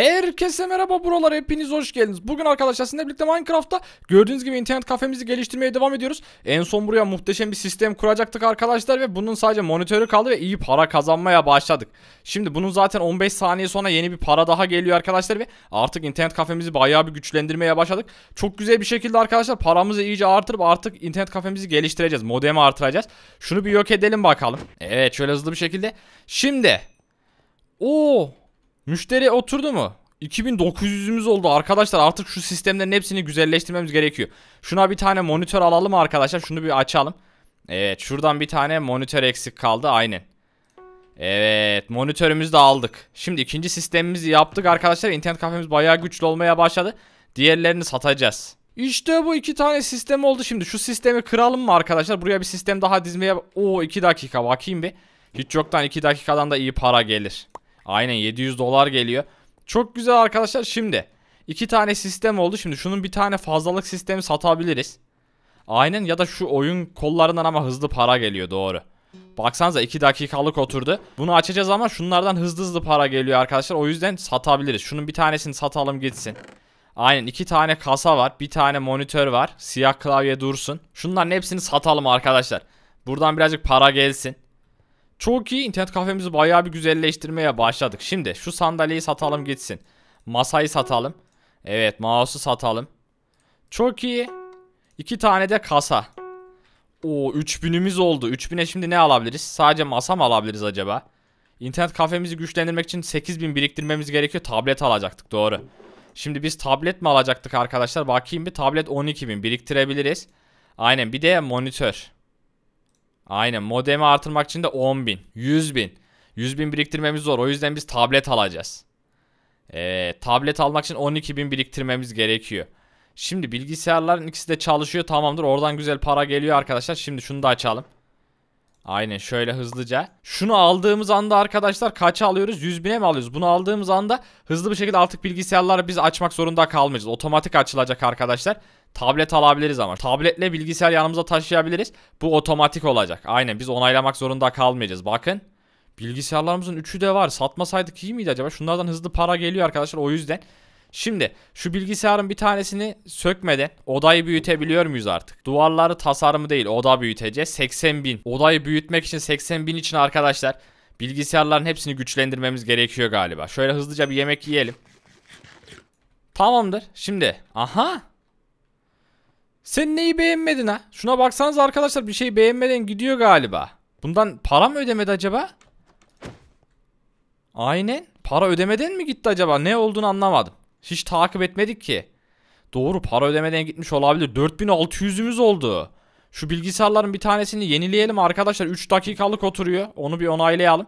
Herkese merhaba buralar hepiniz hoş geldiniz. Bugün arkadaşlar sizinle birlikte Minecraft'ta gördüğünüz gibi internet kafemizi geliştirmeye devam ediyoruz. En son buraya muhteşem bir sistem kuracaktık arkadaşlar ve bunun sadece monitörü kaldı ve iyi para kazanmaya başladık. Şimdi bunun zaten 15 saniye sonra yeni bir para daha geliyor arkadaşlar ve artık internet kafemizi bayağı bir güçlendirmeye başladık. Çok güzel bir şekilde arkadaşlar paramızı iyice artırıp artık internet kafemizi geliştireceğiz. Modemi artıracağız. Şunu bir yok edelim bakalım. Evet şöyle hızlı bir şekilde. Şimdi... Oo Müşteri oturdu mu? 2900'ümüz oldu arkadaşlar artık şu sistemlerin hepsini güzelleştirmemiz gerekiyor. Şuna bir tane monitör alalım arkadaşlar şunu bir açalım. Evet şuradan bir tane monitör eksik kaldı aynen. Evet monitörümüzü de aldık. Şimdi ikinci sistemimizi yaptık arkadaşlar internet kafemiz bayağı güçlü olmaya başladı. Diğerlerini satacağız. İşte bu iki tane sistem oldu şimdi. Şu sistemi kıralım mı arkadaşlar? Buraya bir sistem daha dizmeye... Oo iki dakika bakayım bir. Hiç yoktan iki dakikadan da iyi para gelir. Aynen 700 dolar geliyor. Çok güzel arkadaşlar şimdi. iki tane sistem oldu. Şimdi şunun bir tane fazlalık sistemi satabiliriz. Aynen ya da şu oyun kollarından ama hızlı para geliyor doğru. Baksanıza 2 dakikalık oturdu. Bunu açacağız ama şunlardan hızlı hızlı para geliyor arkadaşlar. O yüzden satabiliriz. Şunun bir tanesini satalım gitsin. Aynen iki tane kasa var. Bir tane monitör var. Siyah klavye dursun. Şunların hepsini satalım arkadaşlar. Buradan birazcık para gelsin. Çok iyi internet kafemizi bayağı bir güzelleştirmeye başladık. Şimdi şu sandalyeyi satalım gitsin. Masayı satalım. Evet mouse'u satalım. Çok iyi. İki tane de kasa. Oo 3000'imiz oldu. 3000'e şimdi ne alabiliriz? Sadece masa mı alabiliriz acaba? İnternet kafemizi güçlendirmek için 8000 biriktirmemiz gerekiyor. Tablet alacaktık doğru. Şimdi biz tablet mi alacaktık arkadaşlar? Bakayım bir tablet 12000 biriktirebiliriz. Aynen bir de monitör. Aynen modemi artırmak için de 10 bin, 100 bin. 100 bin biriktirmemiz zor o yüzden biz tablet alacağız. Ee, tablet almak için 12 bin biriktirmemiz gerekiyor. Şimdi bilgisayarların ikisi de çalışıyor tamamdır oradan güzel para geliyor arkadaşlar. Şimdi şunu da açalım. Aynen şöyle hızlıca. Şunu aldığımız anda arkadaşlar kaça alıyoruz? 100 bine mi alıyoruz? Bunu aldığımız anda hızlı bir şekilde artık bilgisayarları biz açmak zorunda kalmayacağız. Otomatik açılacak arkadaşlar. Tablet alabiliriz ama. Tabletle bilgisayar yanımıza taşıyabiliriz. Bu otomatik olacak. Aynen biz onaylamak zorunda kalmayacağız. Bakın. Bilgisayarlarımızın üçü de var. Satmasaydık iyi miydi acaba? Şunlardan hızlı para geliyor arkadaşlar o yüzden. Şimdi şu bilgisayarın bir tanesini sökmeden odayı büyütebiliyor muyuz artık? Duvarları tasarımı değil oda büyüteceğiz. 80 bin. Odayı büyütmek için 80 bin için arkadaşlar bilgisayarların hepsini güçlendirmemiz gerekiyor galiba. Şöyle hızlıca bir yemek yiyelim. Tamamdır. Şimdi aha. Sen neyi beğenmedin ha? Şuna baksanız arkadaşlar bir şey beğenmeden gidiyor galiba. Bundan para mı ödemedi acaba? Aynen. Para ödemeden mi gitti acaba? Ne olduğunu anlamadım. Hiç takip etmedik ki. Doğru para ödemeden gitmiş olabilir. 4600'ümüz oldu. Şu bilgisayarların bir tanesini yenileyelim arkadaşlar. 3 dakikalık oturuyor. Onu bir onaylayalım.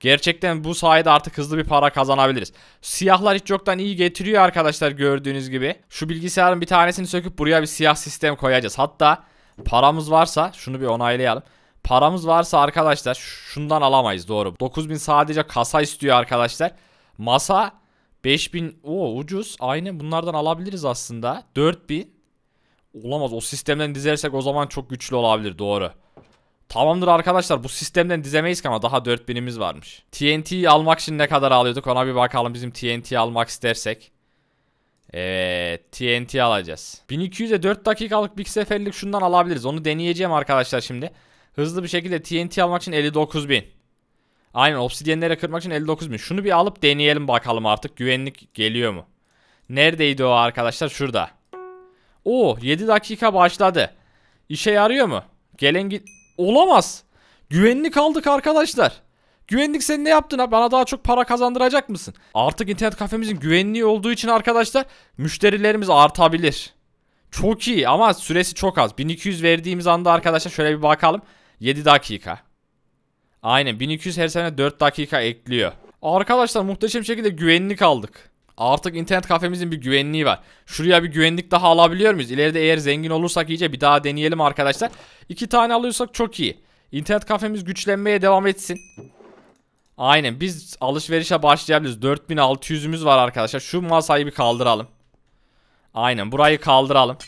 Gerçekten bu sayede artık hızlı bir para kazanabiliriz. Siyahlar hiç yoktan iyi getiriyor arkadaşlar gördüğünüz gibi. Şu bilgisayarın bir tanesini söküp buraya bir siyah sistem koyacağız. Hatta paramız varsa şunu bir onaylayalım. Paramız varsa arkadaşlar şundan alamayız doğru. 9000 sadece kasa istiyor arkadaşlar. Masa 5000 o ucuz. Aynı bunlardan alabiliriz aslında. 4000. Olamaz. O sistemden dizersek o zaman çok güçlü olabilir. Doğru. Tamamdır arkadaşlar. Bu sistemden dizemeyiz ama daha 4000'imiz varmış. TNT'yi almak için ne kadar alıyorduk? Ona bir bakalım bizim TNT'yi almak istersek. Evet TNT alacağız. 1200'e 4 dakikalık bir seferlik şundan alabiliriz. Onu deneyeceğim arkadaşlar şimdi. Hızlı bir şekilde TNT almak için 59000. Aynen obsidyenlere kırmak için 59 bin. Şunu bir alıp deneyelim bakalım artık. Güvenlik geliyor mu? Neredeydi o arkadaşlar? Şurada. Oo 7 dakika başladı. İşe yarıyor mu? Gelen git... Olamaz. Güvenlik aldık arkadaşlar. Güvenlik sen ne yaptın ha? Bana daha çok para kazandıracak mısın? Artık internet kafemizin güvenliği olduğu için arkadaşlar müşterilerimiz artabilir. Çok iyi ama süresi çok az. 1200 verdiğimiz anda arkadaşlar şöyle bir bakalım. 7 dakika. Aynen 1200 her sene 4 dakika ekliyor. Arkadaşlar muhteşem şekilde güvenlik aldık. Artık internet kafemizin bir güvenliği var. Şuraya bir güvenlik daha alabiliyor muyuz? İleride eğer zengin olursak iyice bir daha deneyelim arkadaşlar. İki tane alıyorsak çok iyi. İnternet kafemiz güçlenmeye devam etsin. Aynen biz alışverişe başlayabiliriz. 4600'ümüz var arkadaşlar. Şu masayı bir kaldıralım. Aynen burayı kaldıralım.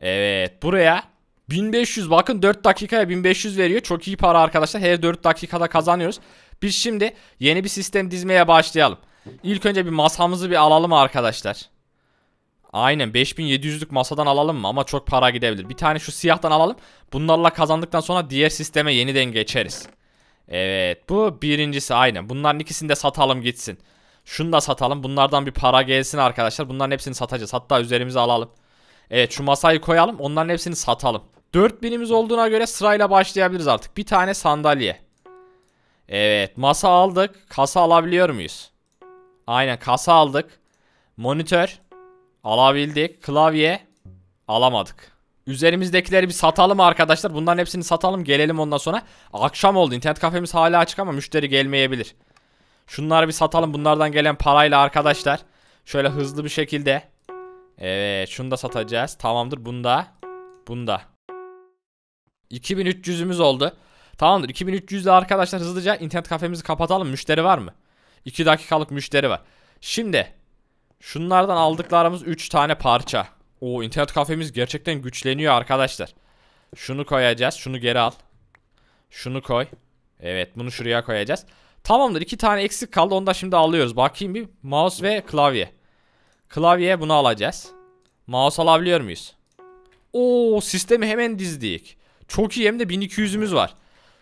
Evet buraya 1500 bakın 4 dakikaya 1500 veriyor. Çok iyi para arkadaşlar. Her 4 dakikada kazanıyoruz. Biz şimdi yeni bir sistem dizmeye başlayalım. İlk önce bir masamızı bir alalım arkadaşlar. Aynen 5700'lük masadan alalım mı ama çok para gidebilir. Bir tane şu siyahtan alalım. Bunlarla kazandıktan sonra diğer sisteme yeniden geçeriz. Evet bu birincisi aynen. Bunların ikisini de satalım gitsin. Şunu da satalım. Bunlardan bir para gelsin arkadaşlar. Bunların hepsini satacağız. Hatta üzerimize alalım. Evet şu masayı koyalım. Onların hepsini satalım binimiz olduğuna göre sırayla başlayabiliriz artık. Bir tane sandalye. Evet masa aldık. Kasa alabiliyor muyuz? Aynen kasa aldık. Monitör alabildik. Klavye alamadık. Üzerimizdekileri bir satalım arkadaşlar. Bunların hepsini satalım. Gelelim ondan sonra. Akşam oldu. İnternet kafemiz hala açık ama müşteri gelmeyebilir. Şunları bir satalım. Bunlardan gelen parayla arkadaşlar. Şöyle hızlı bir şekilde. Evet şunu da satacağız. Tamamdır. Bunda. Bunda. 2300'ümüz oldu. Tamamdır 2300'de arkadaşlar hızlıca internet kafemizi kapatalım. Müşteri var mı? 2 dakikalık müşteri var. Şimdi şunlardan aldıklarımız 3 tane parça. O internet kafemiz gerçekten güçleniyor arkadaşlar. Şunu koyacağız. Şunu geri al. Şunu koy. Evet bunu şuraya koyacağız. Tamamdır 2 tane eksik kaldı. Onu da şimdi alıyoruz. Bakayım bir mouse ve klavye. Klavye bunu alacağız. Mouse alabiliyor muyuz? Oo sistemi hemen dizdik. Çok iyi hem de 1200'ümüz var.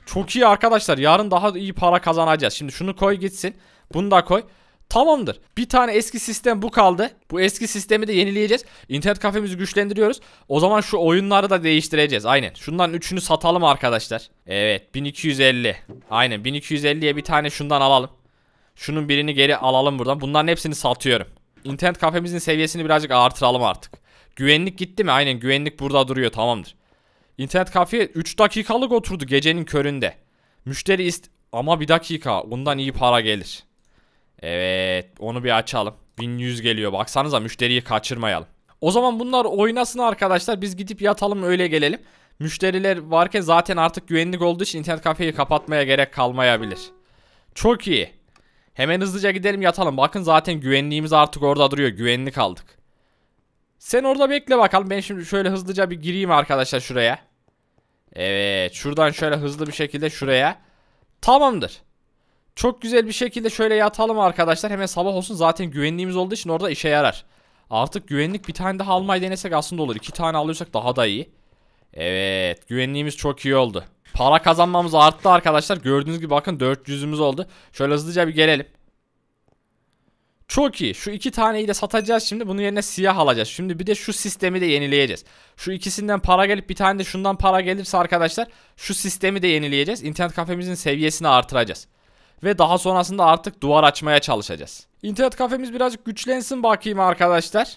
Çok iyi arkadaşlar. Yarın daha iyi para kazanacağız. Şimdi şunu koy gitsin. Bunu da koy. Tamamdır. Bir tane eski sistem bu kaldı. Bu eski sistemi de yenileyeceğiz. İnternet kafemizi güçlendiriyoruz. O zaman şu oyunları da değiştireceğiz. Aynen. Şundan üçünü satalım arkadaşlar. Evet. 1250. Aynen. 1250'ye bir tane şundan alalım. Şunun birini geri alalım buradan. Bunların hepsini satıyorum. İnternet kafemizin seviyesini birazcık artıralım artık. Güvenlik gitti mi? Aynen. Güvenlik burada duruyor. Tamamdır. İnternet kafeye 3 dakikalık oturdu gecenin köründe. Müşteri ist... Ama bir dakika ondan iyi para gelir. Evet onu bir açalım. 1100 geliyor baksanıza müşteriyi kaçırmayalım. O zaman bunlar oynasın arkadaşlar biz gidip yatalım öyle gelelim. Müşteriler varken zaten artık güvenlik olduğu için internet kafeyi kapatmaya gerek kalmayabilir. Çok iyi. Hemen hızlıca gidelim yatalım. Bakın zaten güvenliğimiz artık orada duruyor. Güvenlik aldık. Sen orada bekle bakalım. Ben şimdi şöyle hızlıca bir gireyim arkadaşlar şuraya. Evet şuradan şöyle hızlı bir şekilde şuraya. Tamamdır. Çok güzel bir şekilde şöyle yatalım arkadaşlar. Hemen sabah olsun zaten güvenliğimiz olduğu için orada işe yarar. Artık güvenlik bir tane daha almayı denesek aslında olur. İki tane alıyorsak daha da iyi. Evet güvenliğimiz çok iyi oldu. Para kazanmamız arttı arkadaşlar. Gördüğünüz gibi bakın 400'ümüz oldu. Şöyle hızlıca bir gelelim. Çok iyi. Şu iki taneyi de satacağız şimdi. Bunun yerine siyah alacağız. Şimdi bir de şu sistemi de yenileyeceğiz. Şu ikisinden para gelip bir tane de şundan para gelirse arkadaşlar şu sistemi de yenileyeceğiz. İnternet kafemizin seviyesini artıracağız. Ve daha sonrasında artık duvar açmaya çalışacağız. İnternet kafemiz birazcık güçlensin bakayım arkadaşlar.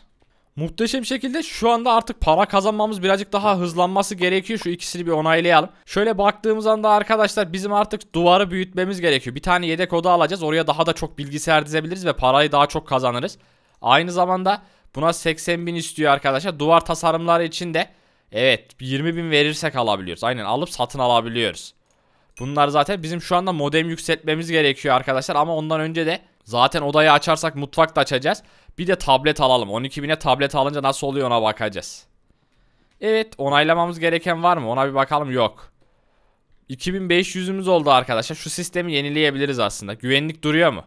Muhteşem şekilde şu anda artık para kazanmamız birazcık daha hızlanması gerekiyor. Şu ikisini bir onaylayalım. Şöyle baktığımız anda arkadaşlar bizim artık duvarı büyütmemiz gerekiyor. Bir tane yedek oda alacağız. Oraya daha da çok bilgisayar dizebiliriz ve parayı daha çok kazanırız. Aynı zamanda buna 80 bin istiyor arkadaşlar. Duvar tasarımları için de evet 20 bin verirsek alabiliyoruz. Aynen alıp satın alabiliyoruz. Bunlar zaten bizim şu anda modem yükseltmemiz gerekiyor arkadaşlar. Ama ondan önce de zaten odayı açarsak mutfak da açacağız. Bir de tablet alalım. 12.000'e tablet alınca nasıl oluyor ona bakacağız. Evet onaylamamız gereken var mı? Ona bir bakalım yok. 2500'ümüz oldu arkadaşlar. Şu sistemi yenileyebiliriz aslında. Güvenlik duruyor mu?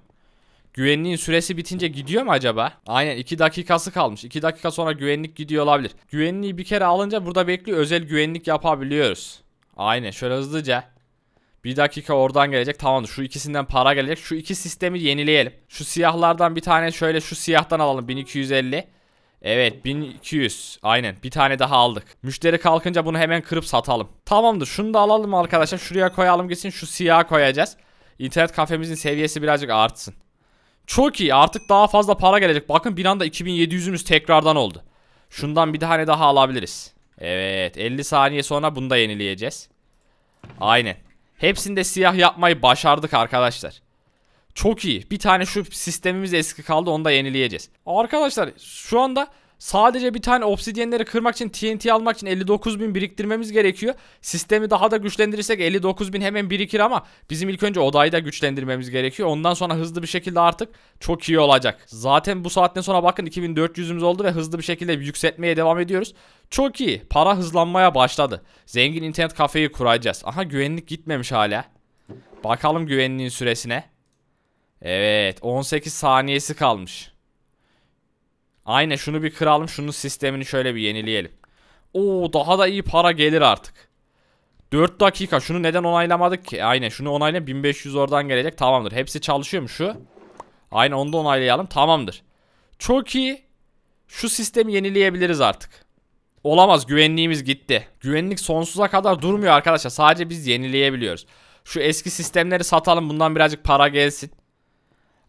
Güvenliğin süresi bitince gidiyor mu acaba? Aynen 2 dakikası kalmış. 2 dakika sonra güvenlik gidiyor olabilir. Güvenliği bir kere alınca burada bekliyor. Özel güvenlik yapabiliyoruz. Aynen şöyle hızlıca bir dakika oradan gelecek. Tamam şu ikisinden para gelecek. Şu iki sistemi yenileyelim. Şu siyahlardan bir tane şöyle şu siyahtan alalım. 1250. Evet 1200 aynen bir tane daha aldık. Müşteri kalkınca bunu hemen kırıp satalım. Tamamdır şunu da alalım arkadaşlar şuraya koyalım gitsin şu siyah koyacağız. İnternet kafemizin seviyesi birazcık artsın. Çok iyi artık daha fazla para gelecek. Bakın bir anda 2700'ümüz tekrardan oldu. Şundan bir tane daha alabiliriz. Evet 50 saniye sonra bunu da yenileyeceğiz. Aynen Hepsinde siyah yapmayı başardık arkadaşlar. Çok iyi. Bir tane şu sistemimiz eski kaldı onu da yenileyeceğiz. Arkadaşlar şu anda Sadece bir tane obsidyenleri kırmak için TNT almak için 59.000 biriktirmemiz gerekiyor. Sistemi daha da güçlendirirsek 59.000 hemen birikir ama bizim ilk önce odayı da güçlendirmemiz gerekiyor. Ondan sonra hızlı bir şekilde artık çok iyi olacak. Zaten bu saatten sonra bakın 2400'ümüz oldu ve hızlı bir şekilde yükseltmeye devam ediyoruz. Çok iyi. Para hızlanmaya başladı. Zengin internet kafeyi kuracağız. Aha güvenlik gitmemiş hala. Bakalım güvenliğin süresine. Evet 18 saniyesi kalmış. Aynen şunu bir kıralım. Şunun sistemini şöyle bir yenileyelim. Oo daha da iyi para gelir artık. 4 dakika. Şunu neden onaylamadık ki? Aynen şunu onayla 1500 oradan gelecek. Tamamdır. Hepsi çalışıyor mu şu? Aynen onu da onaylayalım. Tamamdır. Çok iyi. Şu sistemi yenileyebiliriz artık. Olamaz güvenliğimiz gitti. Güvenlik sonsuza kadar durmuyor arkadaşlar. Sadece biz yenileyebiliyoruz. Şu eski sistemleri satalım. Bundan birazcık para gelsin.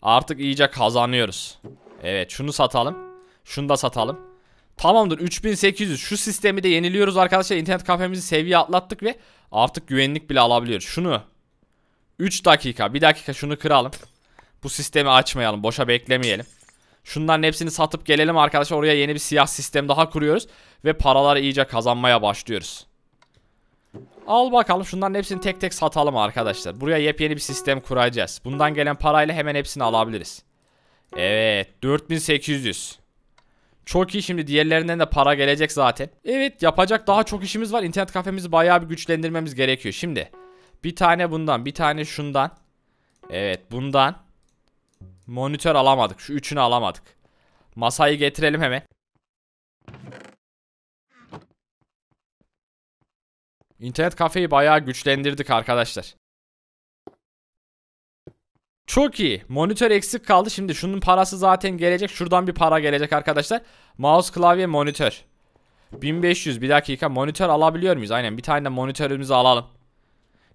Artık iyice kazanıyoruz. Evet şunu satalım. Şunu da satalım. Tamamdır 3800 şu sistemi de yeniliyoruz arkadaşlar. İnternet kafemizi seviye atlattık ve artık güvenlik bile alabiliyoruz. Şunu 3 dakika 1 dakika şunu kıralım. Bu sistemi açmayalım boşa beklemeyelim. Şunların hepsini satıp gelelim arkadaşlar oraya yeni bir siyah sistem daha kuruyoruz. Ve paraları iyice kazanmaya başlıyoruz. Al bakalım şunların hepsini tek tek satalım arkadaşlar. Buraya yepyeni bir sistem kuracağız. Bundan gelen parayla hemen hepsini alabiliriz. Evet 4800. Çok iyi şimdi diğerlerinden de para gelecek zaten. Evet yapacak daha çok işimiz var. İnternet kafemizi bayağı bir güçlendirmemiz gerekiyor. Şimdi bir tane bundan bir tane şundan. Evet bundan. Monitör alamadık. Şu üçünü alamadık. Masayı getirelim hemen. İnternet kafeyi bayağı güçlendirdik arkadaşlar. Çok iyi. Monitör eksik kaldı. Şimdi şunun parası zaten gelecek. Şuradan bir para gelecek arkadaşlar. Mouse, klavye, monitör. 1500 bir dakika. Monitör alabiliyor muyuz? Aynen bir tane de monitörümüzü alalım.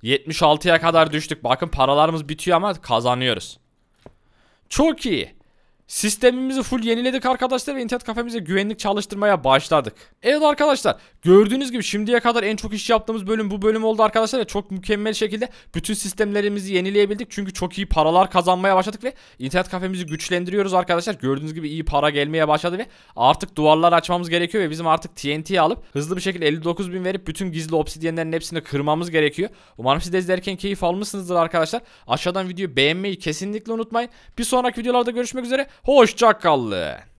76'ya kadar düştük. Bakın paralarımız bitiyor ama kazanıyoruz. Çok iyi. Sistemimizi full yeniledik arkadaşlar ve internet kafemize güvenlik çalıştırmaya başladık. Evet arkadaşlar gördüğünüz gibi şimdiye kadar en çok iş yaptığımız bölüm bu bölüm oldu arkadaşlar ve çok mükemmel şekilde bütün sistemlerimizi yenileyebildik. Çünkü çok iyi paralar kazanmaya başladık ve internet kafemizi güçlendiriyoruz arkadaşlar. Gördüğünüz gibi iyi para gelmeye başladı ve artık duvarlar açmamız gerekiyor ve bizim artık TNT'yi alıp hızlı bir şekilde 59 bin verip bütün gizli obsidyenlerin hepsini kırmamız gerekiyor. Umarım siz de izlerken keyif almışsınızdır arkadaşlar. Aşağıdan videoyu beğenmeyi kesinlikle unutmayın. Bir sonraki videolarda görüşmek üzere. Hoşçakalın.